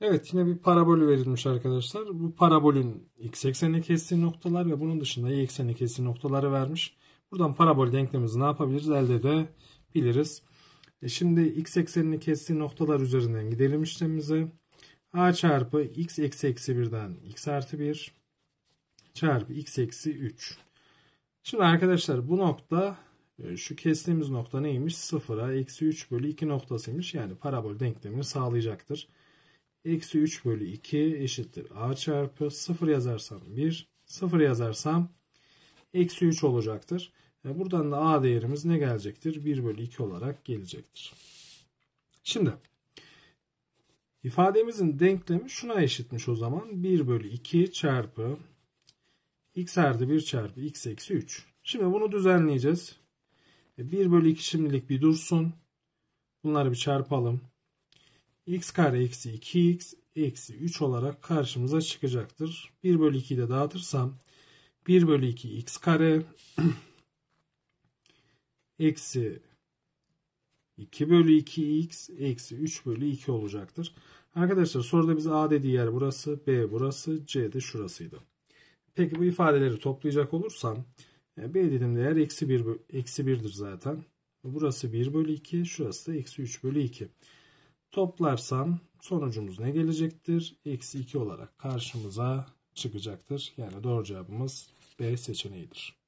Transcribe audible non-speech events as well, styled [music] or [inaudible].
Evet yine bir parabol verilmiş arkadaşlar. Bu parabolün x ekseni kestiği noktalar ve bunun dışında y ekseni kestiği noktaları vermiş. Buradan parabol denklemimizi ne yapabiliriz? Elde edebiliriz. E şimdi x eksenini kestiği noktalar üzerinden gidelim işlemimize. a çarpı x eksi eksi 1'den x artı 1 çarpı x eksi 3. Şimdi arkadaşlar bu nokta e, şu kestiğimiz nokta neymiş? 0'a eksi 3 bölü 2 noktasıymış. Yani parabol denklemini sağlayacaktır. Eksi 3 bölü 2 eşittir a çarpı 0 yazarsam 1. 0 yazarsam eksi 3 olacaktır. E, buradan da a değerimiz ne gelecektir? 1 bölü 2 olarak gelecektir. Şimdi ifademizin denklemi şuna eşitmiş o zaman. 1 bölü 2 çarpı x artı 1 çarpı x eksi 3. Şimdi bunu düzenleyeceğiz. 1 e, bölü 2 şimdilik bir dursun. Bunları bir çarpalım x kare eksi 2x eksi 3 olarak karşımıza çıkacaktır. 1 bölü 2'yi de dağıtırsam 1 bölü 2 x kare [clears throat] eksi 2 bölü 2x eksi 3 bölü 2 olacaktır. Arkadaşlar soruda bize a dediği yer burası, b burası, c de şurasıydı. Peki bu ifadeleri toplayacak olursam e, b dediğim değer eksi 1, eksi 1'dir zaten. Burası 1 bölü 2, şurası da eksi 3 bölü 2. Toplarsam sonucumuz ne gelecektir? Eksi 2 olarak karşımıza çıkacaktır. Yani doğru cevabımız B seçeneğidir.